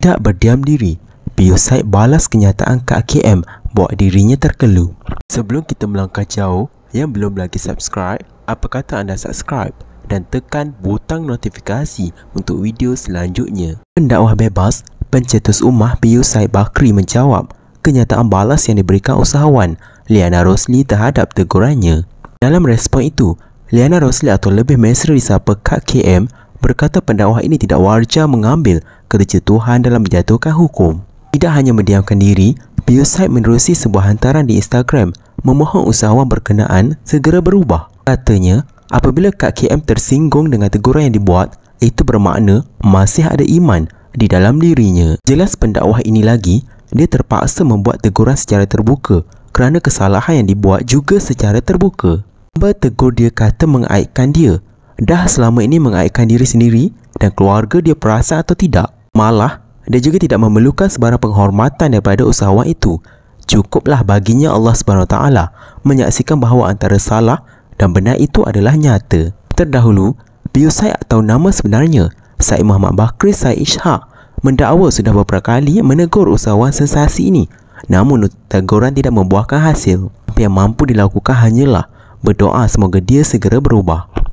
tidak berdiam diri. Biosite balas kenyataan Kak KM buat dirinya terkelu. Sebelum kita melangkah jauh, yang belum lagi subscribe, apa kata anda subscribe dan tekan butang notifikasi untuk video selanjutnya. Pendakwah bebas, pencetus umah Biosite Bakri menjawab kenyataan balas yang diberikan usahawan Liana Rosli terhadap tegurannya. Dalam respon itu, Liana Rosli atau lebih mesra disapa KM berkata pendakwah ini tidak wajar mengambil kerja Tuhan dalam menjatuhkan hukum. Tidak hanya mendiamkan diri, Bioside menerusi sebuah hantaran di Instagram memohon usahawan berkenaan segera berubah. Katanya, apabila Kak KM tersinggung dengan teguran yang dibuat, itu bermakna masih ada iman di dalam dirinya. Jelas pendakwah ini lagi, dia terpaksa membuat teguran secara terbuka kerana kesalahan yang dibuat juga secara terbuka. Bertegur dia kata mengaitkan dia. Dah selama ini mengaitkan diri sendiri dan keluarga dia perasa atau tidak? Malah, dia juga tidak memerlukan sebarang penghormatan daripada usahawan itu. Cukuplah baginya Allah SWT menyaksikan bahawa antara salah dan benar itu adalah nyata. Terdahulu, Biusai atau nama sebenarnya, Said Muhammad Bakri Said Ishaq, mendakwa sudah beberapa kali menegur usahawan sensasi ini. Namun, teguran tidak membuahkan hasil. Yang mampu dilakukan hanyalah berdoa semoga dia segera berubah.